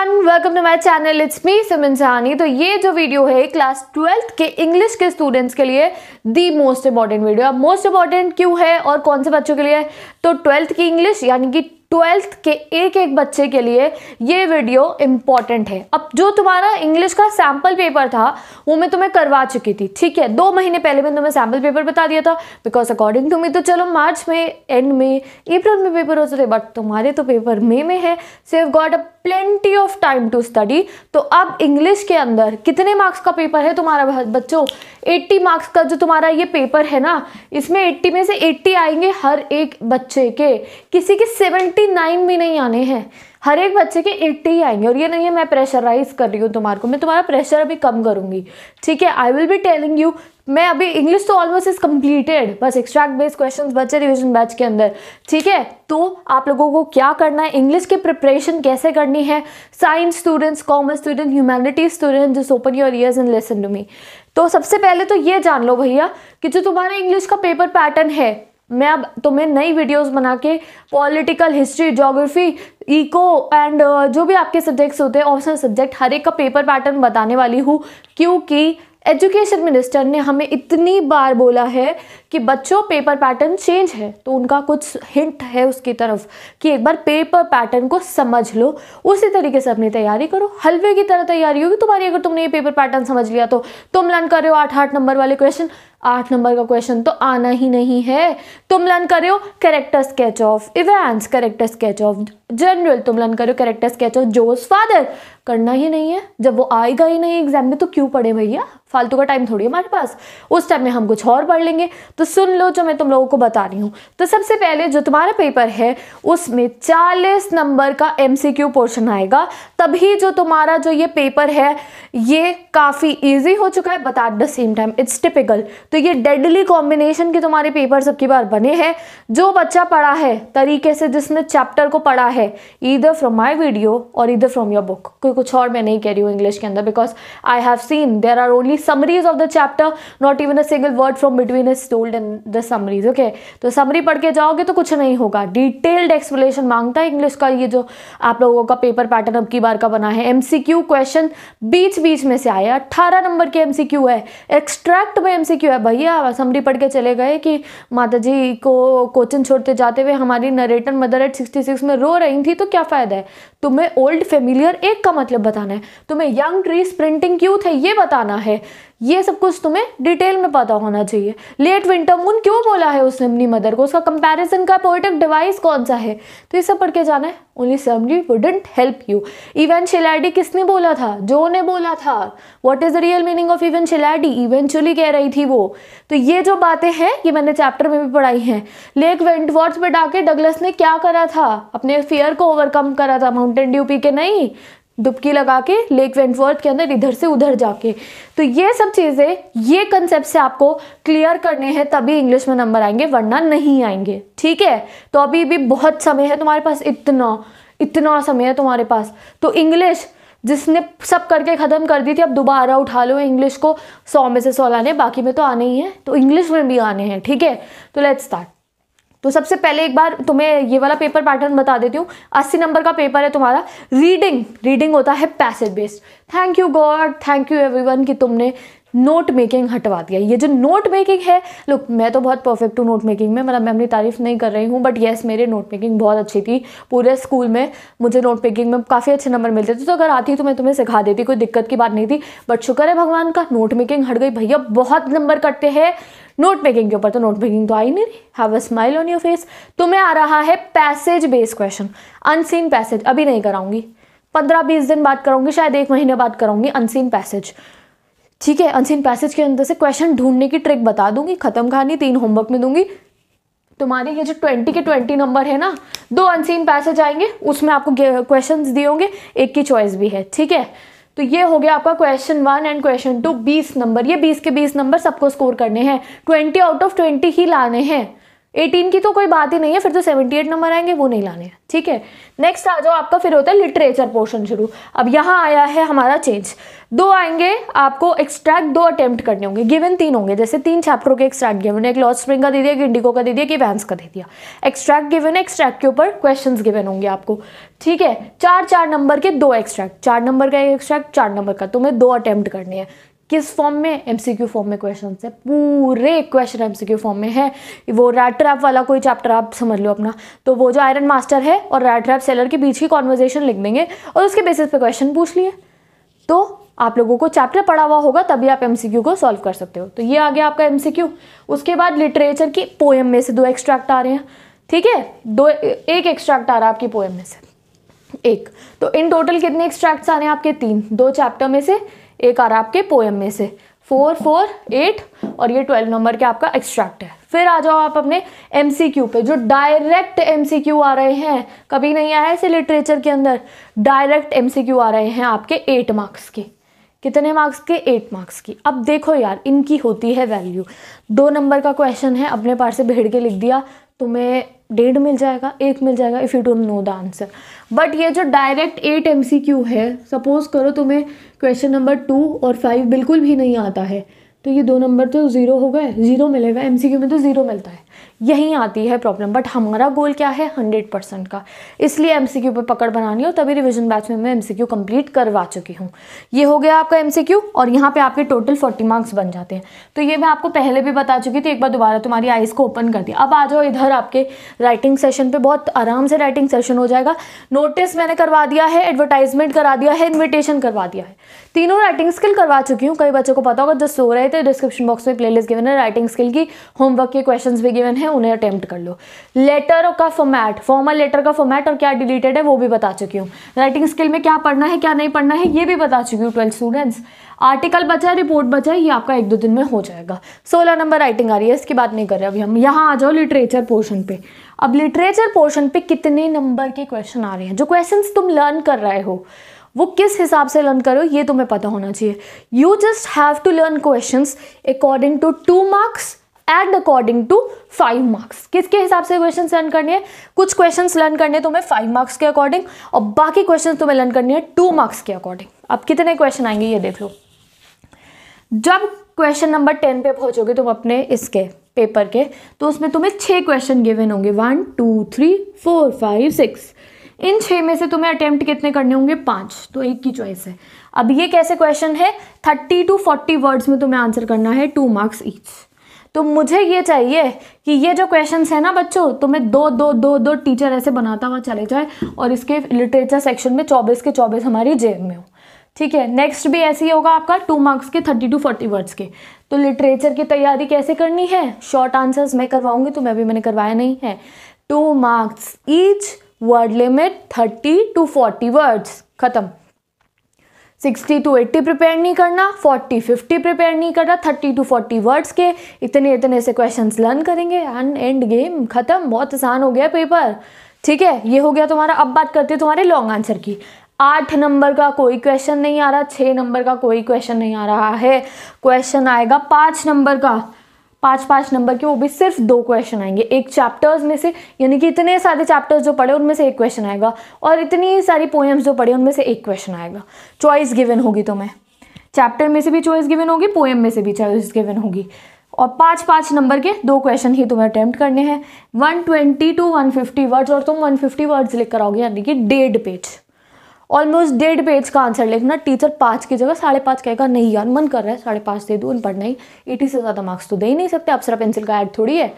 everyone welcome to my channel it's me सिमन तो ये जो वीडियो है क्लास ट्वेल्थ के इंग्लिश के स्टूडेंट्स के लिए दी मोस्ट इंपॉर्टेंट वीडियो अब मोस्ट इंपॉर्टेंट क्यों है और कौन से बच्चों के लिए तो ट्वेल्थ की इंग्लिश यानी कि ट्वेल्थ के एक एक बच्चे के लिए ये वीडियो इम्पॉर्टेंट है अब जो तुम्हारा इंग्लिश का सैम्पल पेपर था वो मैं तुम्हें करवा चुकी थी ठीक है दो महीने पहले मैंने तुम्हें सैम्पल पेपर बता दिया था बिकॉज अकॉर्डिंग टू मी तो चलो मार्च में एंड में अप्रैल में पेपर होते थे बट तुम्हारे तो पेपर मे में, में है so you got a plenty of time to study तो अब इंग्लिश के अंदर कितने मार्क्स का पेपर है तुम्हारा बच्चों एट्टी मार्क्स का जो तुम्हारा ये पेपर है ना इसमें एट्टी में से एट्टी आएंगे हर एक बच्चे के किसी के सेवेंटी 89 भी नहीं आने हैं हर एक बच्चे के 80 ही आएंगे और ये नहीं है मैं प्रेशराइज कर रही हूँ तुम्हारे को मैं तुम्हारा प्रेशर अभी कम करूँगी ठीक है I will be telling you मैं अभी इंग्लिश तो ऑलमोस्ट इज कम्प्लीटेड बस एक्सट्रैक्ट बेस्ड क्वेश्चन बच्चे रिविजन बैच के अंदर ठीक है तो आप लोगों को क्या करना है इंग्लिश की प्रिपरेशन कैसे करनी है science students commerce student humanities student जिस open your ears and listen to me तो सबसे पहले तो ये जान लो भैया कि जो तुम्हारा इंग्लिश का पेपर पैटर्न है मैं अब तुम्हें नई वीडियोस बना के political history geography eco and जो भी आपके सब्जेक्ट्स होते हैं ऑप्शनल सब्जेक्ट हर एक का पेपर पैटर्न बताने वाली हूँ क्योंकि एजुकेशन मिनिस्टर ने हमें इतनी बार बोला है कि बच्चों पेपर पैटर्न चेंज है तो उनका कुछ हिंट है उसकी तरफ कि एक बार पेपर पैटर्न को समझ लो उसी तरीके से अपनी तैयारी करो हलवे की तरह तैयारी होगी तुम्हारी अगर तुमने ये पेपर पैटर्न समझ लिया तो तुम लर्न कर रहे हो आठ आठ नंबर वाले क्वेश्चन आठ नंबर का क्वेश्चन तो आना ही नहीं है तुम लर्न कर रहे हो character sketch of events character sketch of general तुम लर्न कर रहे हो character sketch of Jo's father करना ही नहीं है जब वो आएगा ही नहीं एग्जाम में तो क्यों पढ़े भैया फालतू का टाइम थोड़ी हमारे पास उस टाइम में हम कुछ और पढ़ लेंगे तो सुन लो जो मैं तुम लोगों को बता रही हूँ तो सबसे पहले जो तुम्हारा पेपर है उसमें चालीस नंबर का एम पोर्शन आएगा तभी जो तुम्हारा जो ये पेपर है ये काफ़ी इजी हो चुका है but at the same time it's typical तो ये डेडली कॉम्बिनेशन के तुम्हारे पेपर सबकी बार बने हैं जो बच्चा पढ़ा है तरीके से जिसने चैप्टर को पढ़ा है ईदर फ्रॉम माई वीडियो और ईदर फ्रॉम योर बुक कोई कुछ और मैं नहीं कह रही हूँ इंग्लिश के अंदर because I have seen there are only summaries of the chapter not even a single word from between is told in the summaries okay तो समरी पढ़ के जाओगे तो कुछ नहीं होगा डिटेल्ड एक्सप्लेनेशन मांगता है इंग्लिश का ये जो आप लोगों का पेपर पैटर्न अब की बार का बना है एम क्वेश्चन बीच बीच में से आए अट्ठारह नंबर के एमसीक्यू है एक्सट्रैक्ट में एमसीक्यू है भैया समरी पढ़ के चले गए कि माता जी को कोचिंग छोड़ते जाते हुए हमारी narrator mother at sixty six में रो रही थी तो क्या फ़ायदा है तुम्हें ओल्ड फेमिलियर एक का मतलब बताना है तुम्हें यंग ट्रीज प्रिंटिंग क्यों थे ये बताना है ये सब कुछ तुम्हें डिटेल में पता होना चाहिए लेट विंटर मून क्यों बोला है उसने अपनी मदर को उसका कंपैरिजन का पोइटिक डिवाइस कौन सा है तो ये सब पढ़ के जाना है only summary wouldn't help you even किसने बोला था जो ने बोला था what is the real meaning of even शिलाडी इवेंचुअली कह रही थी वो तो ये जो बातें हैं ये मैंने चैप्टर में भी पढ़ाई हैं लेक वेंटवॉर्थ पर डाके डगलस ने क्या करा था अपने फियर को ओवरकम करा था माउंटेन ड्यू पी के नहीं डुबकी लगा के लेक वेंटवर्थ के अंदर इधर से उधर जाके तो ये सब चीज़ें ये कंसेप्ट से आपको क्लियर करने हैं तभी इंग्लिश में नंबर आएंगे वरना नहीं आएंगे ठीक है तो अभी भी बहुत समय है तुम्हारे पास इतना इतना समय है तुम्हारे पास तो इंग्लिश जिसने सब करके ख़त्म कर दी थी अब दोबारा उठा लो इंग्लिश को सौ में से सौ लाने बाकी में तो आने ही है तो इंग्लिश में भी आने हैं ठीक है तो लेट्स स्टार्ट तो सबसे पहले एक बार तुम्हें ये वाला पेपर पैटर्न बता देती हूँ अस्सी नंबर का पेपर है तुम्हारा रीडिंग रीडिंग होता है passage based thank you God thank you everyone कि तुमने नोट मेकिंग हटवा दिया ये जो नोट मेकिंग है लुक मैं तो बहुत परफेक्ट हूँ नोट मेकिंग में मतलब मैं अपनी तारीफ़ नहीं कर रही हूँ बट येस मेरे नोट मेकिंग बहुत अच्छी थी पूरे स्कूल में मुझे नोट मेकिंग में काफ़ी अच्छे नंबर मिलते थे तो अगर आती तो मैं तुम्हें सिखा देती कोई दिक्कत की बात नहीं थी बट शुक्र है भगवान का नोट मेकिंग हट गई भैया बहुत नंबर कटते हैं नोट मेकिंग के ऊपर तो नोट मेकिंग तो आई नहीं रही have a smile on your face तुम्हें आ रहा है passage based question unseen passage अभी नहीं कराऊंगी पंद्रह बीस दिन बात करूंगी शायद एक महीने बात करूंगी अनसीन पैसेज ठीक है अनसीन पैसेज के अंदर से क्वेश्चन ढूंढने की ट्रिक बता दूंगी खत्म खानी तीन होमवर्क में दूंगी तुम्हारे ये जो ट्वेंटी के ट्वेंटी नंबर है ना दो अनसीन पैसेज आएंगे उसमें आपको क्वेश्चन दिए होंगे एक की चॉइस भी है ठीक है तो ये हो गया आपका question one and question two बीस नंबर ये बीस के बीस नंबर सबको स्कोर करने हैं ट्वेंटी आउट ऑफ ट्वेंटी ही लाने हैं एटीन की तो कोई बात ही नहीं है फिर तो सेवेंटी एट नंबर आएंगे वो नहीं लाने हैं ठीक है नेक्स्ट आ जाओ आपका फिर होता है लिटरेचर पोर्शन शुरू अब यहाँ आया है हमारा चेंज दो आएंगे आपको एक्सट्रैक्ट दो अटेम्प्ट करने होंगे गिवन तीन होंगे जैसे तीन चैप्टरों के एक्सट्रैक्ट गिवन है एक लॉस स्प्रिंग का दे दिया एक इंडिको का दे दिया कि वैंस का दे दिया एक्सट्रैक्ट गिवन है एक्सट्रैक्ट के ऊपर क्वेश्चन गिवन होंगे आपको ठीक है चार चार नंबर के दो एक्सट्रैक्ट चार नंबर का एक एक्सट्रैक्ट चार नंबर का तुम्हें तो दो अटैम्प्ट करने हैं किस फॉर्म में एमसीक्यू फॉर्म में क्वेश्चन है पूरे क्वेश्चन एमसीक्यू फॉर्म में है वो रैट ट्रैप वाला कोई चैप्टर आप समझ लो अपना तो वो जो आयरन मास्टर है और रैट ट्रैप सेलर के बीच की कॉन्वर्जेशन लिख देंगे और उसके बेसिस पे क्वेश्चन पूछ लिए तो आप लोगों को चैप्टर पढ़ा हुआ होगा तभी आप एमसीक्यू को सॉल्व कर सकते हो तो ये आ गया आपका एमसीक्यू उसके बाद लिटरेचर की पोएम में से दो एक्स्ट्रैक्ट आ रहे हैं ठीक है दो एक एक्स्ट्रैक्ट आ रहा है आपकी पोएम में से एक तो इन टोटल कितने एक्सट्रैक्ट्स आ रहे हैं आपके तीन दो चैप्टर में से एक आ रहा है आपके पोएम में से फोर फोर एट और ये ट्वेल्व नंबर के आपका एक्सट्रैक्ट है फिर आ जाओ आप अपने एम पे जो डायरेक्ट एम आ रहे हैं कभी नहीं आया ऐसे लिटरेचर के अंदर डायरेक्ट एम आ रहे हैं आपके एट मार्क्स के कितने मार्क्स के एट मार्क्स की अब देखो यार इनकी होती है वैल्यू दो नंबर का क्वेश्चन है अपने पार से भेड़ के लिख दिया तुम्हें डेढ़ मिल जाएगा एक मिल जाएगा if you don't know the answer but ये जो डायरेक्ट एट एम है सपोज़ करो तुम्हें क्वेश्चन नंबर टू और फाइव बिल्कुल भी नहीं आता है तो ये दो नंबर तो ज़ीरो हो गए ज़ीरो मिलेगा एम में तो ज़ीरो मिलता है यहीं आती है प्रॉब्लम बट हमारा गोल क्या है हंड्रेड परसेंट का इसलिए एम सी क्यू पर पकड़ बनानी हो तभी रिविजन बैच में मैं एम सी क्यू कम्प्लीट करवा चुकी हूँ ये हो गया आपका एम सी क्यू और यहाँ पे आपके टोटल फोर्टी मार्क्स बन जाते हैं तो ये मैं आपको पहले भी बता चुकी थी एक बार दोबारा तुम्हारी आइज़ को ओपन कर दिया अब आ जाओ इधर आपके राइटिंग सेशन पर बहुत आराम से राइटिंग सेशन हो जाएगा नोटिस मैंने करवा दिया है एडवर्टाइजमेंट करा दिया है इन्विटेशन करवा दिया है तीनों राइटिंग स्किल करवा चुकी हूँ कई बच्चों को पता होगा जो सो रहे रहे थे डिस्क्रिप्शन बॉक्स में प्लेलिस्ट गिवन है राइटिंग स्किल की होमवर्क के क्वेश्चन भी गिवन है उन्हें अटैम्प्ट कर लो लेटर का फॉर्मेट फॉर्मल लेटर का फॉर्मेट और क्या डिलीटेड है वो भी बता चुकी हूँ राइटिंग स्किल में क्या पढ़ना है क्या नहीं पढ़ना है ये भी बता चुकी हूँ ट्वेल्थ स्टूडेंट्स आर्टिकल बचा है रिपोर्ट बचा है ये आपका एक दो दिन में हो जाएगा सोलह नंबर राइटिंग आ रही है इसकी बात नहीं कर रहे अभी हम यहाँ आ जाओ लिटरेचर पोर्शन पे अब लिटरेचर पोर्शन पे कितने नंबर के क्वेश्चन आ रहे हैं जो क्वेश्चंस तुम लर्न कर रहे हो वो किस हिसाब से लर्न करो ये तुम्हें पता होना चाहिए you just have to learn question according to two marks and according to five marks किसके हिसाब से क्वेश्चन लर्न करने हैं कुछ क्वेश्चन लर्न करने तुम्हें फाइव मार्क्स के अकॉर्डिंग और बाकी क्वेश्चन तुम्हें लर्न करने हैं टू मार्क्स के अकॉर्डिंग अब कितने क्वेश्चन आएंगे ये देख लो जब क्वेश्चन नंबर टेन पे पहुंचोगे तुम अपने इसके पेपर के तो उसमें तुम्हें छह क्वेश्चन गिवेन होंगे one two three four five six इन छः में से तुम्हें अटैम्प्ट कितने करने होंगे पाँच तो एक की चॉइस है अब ये कैसे क्वेश्चन है थर्टी टू फोर्टी वर्ड्स में तुम्हें आंसर करना है टू मार्क्स ईच तो मुझे ये चाहिए कि ये जो क्वेश्चन है ना बच्चों तुम्हें तो दो दो दो दो टीचर ऐसे बनाता हुआ चले जाए और इसके लिटरेचर सेक्शन में चौबीस के चौबीस हमारी जेब में हो ठीक है नेक्स्ट भी ऐसे ही होगा आपका टू मार्क्स के थर्टी टू फोर्टी वर्ड्स के तो लिटरेचर की तैयारी कैसे करनी है शॉर्ट आंसर्स मैं करवाऊंगी तुम्हें अभी मैंने करवाया नहीं है two marks each word limit thirty to forty words खत्म सिक्सटी टू एट्टी प्रिपेयर नहीं करना फोर्टी फिफ्टी प्रिपेयर नहीं करना थर्टी टू फोर्टी वर्ड्स के इतने इतने से क्वेश्चंस लर्न करेंगे एंड एंड गेम खत्म बहुत आसान हो गया पेपर ठीक है ये हो गया तुम्हारा अब बात करते हैं तुम्हारे लॉन्ग आंसर की आठ नंबर का कोई क्वेश्चन नहीं आ रहा छः नंबर का कोई क्वेश्चन नहीं आ रहा है क्वेश्चन आएगा पाँच नंबर का पाँच पाँच नंबर के वो भी सिर्फ दो क्वेश्चन आएंगे एक चैप्टर्स में से यानी कि इतने सारे चैप्टर्स जो पढ़े उनमें से एक क्वेश्चन आएगा और इतनी सारी पोएम्स जो पढ़े उनमें से एक क्वेश्चन आएगा चॉइस गिवन होगी तुम्हें चैप्टर में से भी चॉइस गिवन होगी पोएम में से भी चॉइस गिवन होगी और पाँच पाँच नंबर के दो क्वेश्चन ही तुम्हें अटैम्प्ट करने हैं one twenty to one fifty words और तुम वन फिफ्टी वर्ड्स लिख कर आओगे यानी कि डेढ़ पेज ऑलमोस्ट डेढ़ पेज का आंसर लिखना टीचर पाँच की जगह साढ़े पाँच कहेगा नहीं यार मन कर रहा है साढ़े पाँच दे दूँ पढ़ना ही एटी से ज़्यादा मार्क्स तो दे ही नहीं सकते अप्सरा पेंसिल का ऐड थोड़ी है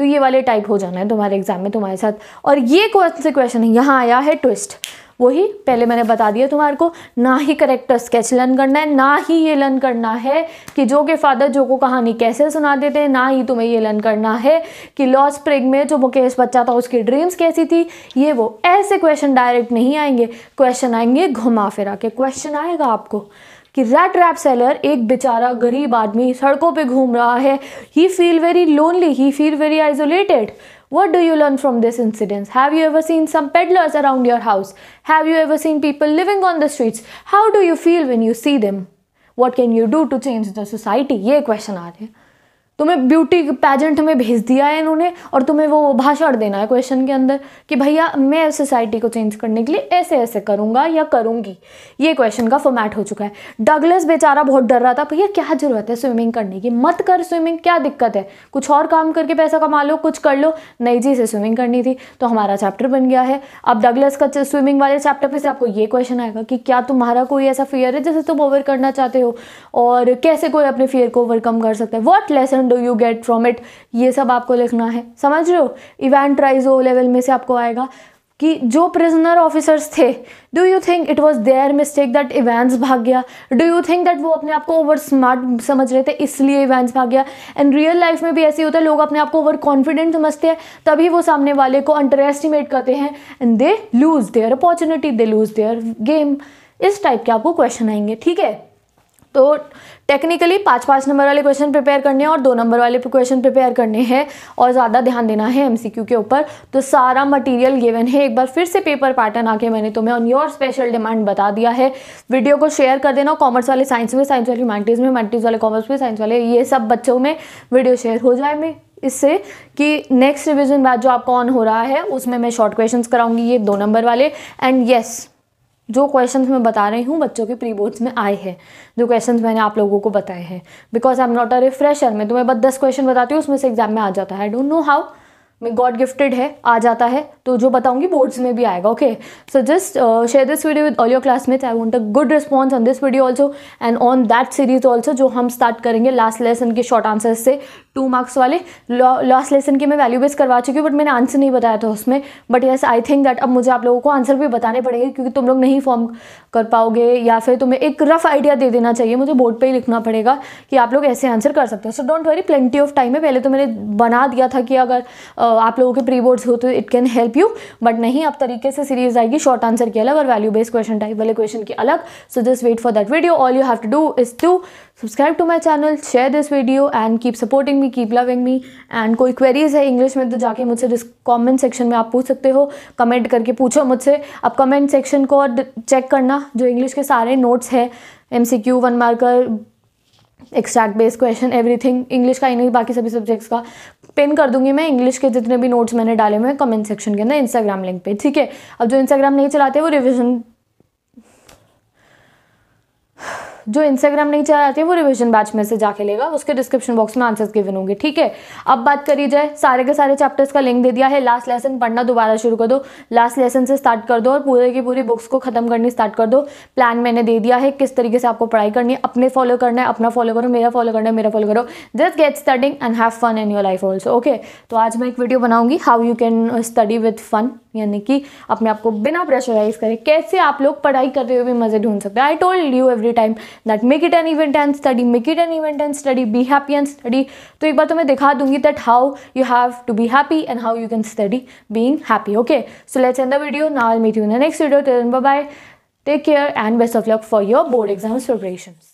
तो ये वाले टाइप हो जाना है तुम्हारे एग्जाम में तुम्हारे साथ और ये कौन से क्वेश्चन है यहाँ आया है ट्विस्ट वही पहले मैंने बता दिया तुम्हारे को ना ही करेक्टर स्केच लर्न करना है ना ही ये लर्न करना है कि जो के फादर जो को कहानी कैसे सुना देते हैं ना ही तुम्हें ये लर्न करना है कि लॉस प्रिग में जो मुकेश बच्चा था उसकी ड्रीम्स कैसी थी ये वो ऐसे क्वेश्चन डायरेक्ट नहीं आएंगे क्वेश्चन आएंगे घुमा फिरा के क्वेश्चन आएगा आपको कि रैट रैप सेलर एक बेचारा गरीब आदमी सड़कों पे घूम रहा है he feel very lonely he feel very isolated what do you learn from this incidents have you ever seen some peddlers around your house have you ever seen people living on the streets how do you feel when you see them what can you do to change the society ये question आ रहे हैं तुम्हें beauty pageant में भेज दिया है इन्होंने और तुम्हें वो भाषण देना है क्वेश्चन के अंदर कि भैया मैं सोसाइटी को चेंज करने के लिए ऐसे ऐसे करूँगा या करूँगी ये क्वेश्चन का फॉर्मेट हो चुका है डगलस बेचारा बहुत डर रहा था भैया क्या ज़रूरत है स्विमिंग करने की मत कर स्विमिंग क्या दिक्कत है कुछ और काम करके पैसा कमा लो कुछ कर लो नहीं जी इसे स्विमिंग करनी थी तो हमारा चैप्टर बन गया है अब डगलस का स्विमिंग वाले चैप्टर पर से आपको ये क्वेश्चन आएगा कि क्या तुम्हारा कोई ऐसा फियर है जैसे तुम ओवर करना चाहते हो और कैसे कोई अपने फियर को ओवरकम कर सकता है what lesson do you get from it ये सब आपको लिखना है समझ रहे हो इवेंट राइज ओ लेवल में से आपको आएगा कि जो प्रिजनर ऑफिसर्स थे do you think it was their mistake that Evans भाग गया डू यू थिंक दैट वो अपने आप को ओवर स्मार्ट समझ रहे थे इसलिए इवेंट्स भाग गया एंड रियल लाइफ में भी ऐसे होता है लोग अपने आप को ओवर कॉन्फिडेंट समझते हैं तभी वो सामने वाले को अंडर एस्टिमेट करते हैं and they lose their opportunity they lose their game इस टाइप के आपको क्वेश्चन आएंगे ठीक है तो टेक्निकली पाँच पाँच नंबर वाले क्वेश्चन प्रिपेयर करने हैं और दो नंबर वाले क्वेश्चन प्रिपेयर करने हैं और ज़्यादा ध्यान देना है एमसीक्यू के ऊपर तो सारा मटेरियल गिवन है एक बार फिर से पेपर पैटर्न आके मैंने तुम्हें ऑन योर स्पेशल डिमांड बता दिया है वीडियो को शेयर कर देना कॉमर्स वाले साइंस में साइंस वाले ह्यूमैनिटीज़ में ह्यूमैनिटीज़ वाले कॉमर्स में साइंस वाले ये सब बच्चों में वीडियो शेयर हो जाए मैं इससे कि नेक्स्ट रिविजन बैच जो आपका ऑन हो रहा है उसमें मैं शॉर्ट क्वेश्चन कराऊंगी ये दो नंबर वाले एंड येस yes, जो क्वेश्चंस मैं बता रही हूँ बच्चों के प्री बोर्ड्स में आए हैं जो क्वेश्चंस मैंने आप लोगों को बताए हैं because I am not a refresher मैं तुम्हें बस दस क्वेश्चन बताती हूँ उसमें से एग्जाम में आ जाता है आई डोंट नो हाउ में गॉड गिफ्टेड है आ जाता है तो जो बताऊंगी बोर्ड्स में भी आएगा okay so just share this video with all your classmates I want a good response on this video also and on that series also जो हम स्टार्ट करेंगे लास्ट लेसन के शॉर्ट आंसर से टू मार्क्स वाले last lesson के मैं value base करवा चुकी हूँ बट मैंने आंसर नहीं बताया था उसमें but yes I think that अब मुझे आप लोगों को आंसर भी बताने पड़ेंगे क्योंकि तुम लोग नहीं फॉर्म कर पाओगे या फिर तुम्हें एक रफ आइडिया दे देना चाहिए मुझे बोर्ड पर ही लिखना पड़ेगा कि आप लोग ऐसे आंसर कर सकते हो so don't worry plenty of time है पहले तो मैंने बना दिया था कि अगर uh, आप लोगों के प्री बोर्ड्स हो तो it can help you but नहीं अब तरीके से सीरीज आएगी शॉर्ट आंसर की अलग और वैल्यू बेस्ड क्वेश्चन टाइप वाले क्वेश्चन की अलग so just wait for that video all you have to do is to subscribe to my channel share this video and keep supporting me keep loving me and कोई queries है English में तो जाके मुझसे comment section में आप पूछ सकते हो कमेंट करके पूछो मुझसे अब कमेंट सेक्शन को और चेक करना जो इंग्लिश के सारे नोट्स हैं M C Q one marker extract base question everything English का ही बाकी सभी सब्जेक्ट्स का पिन कर दूंगी मैं इंग्लिश के जितने भी नोट्स मैंने डाले हुए हैं कमेंट सेक्शन के अंदर इंस्टाग्राम लिंक पे ठीक है अब जो इंस्टाग्राम नहीं चलाते वो रिविजन जो इंस्टाग्राम नहीं चलाते वो रिविजन बैच में से जाके लेगा उसके डिस्क्रिप्शन बॉक्स में आंसर्स गिवन होंगे ठीक है अब बात करी जाए सारे के सारे चैप्टर्स का लिंक दे दिया है लास्ट लेसन पढ़ना दोबारा शुरू कर दो लास्ट लेसन से स्टार्ट कर दो और पूरे की पूरी बुक्स को खत्म करनी स्टार्ट कर दो प्लान मैंने दे दिया है किस तरीके से आपको पढ़ाई करनी है अपने फॉलो करना है अपना फॉलो करो मेरा फॉलो करना है मेरा फॉलो करो just get studying and have fun in your life also okay तो आज मैं एक वीडियो बनाऊंगी how you can study with fun यानी कि अपने आप को बिना प्रेशराइज करें कैसे आप लोग पढ़ाई करते हुए भी मज़े ढूंढ सकते हैं I told you every time that make it an event and study make it an event and study be happy and study तो एक बार तो मैं दिखा दूंगी that how you have to be happy and how you can study being happy okay so let's end the video now I meet you in the next video ten bye take care and best of luck for your board exams preparation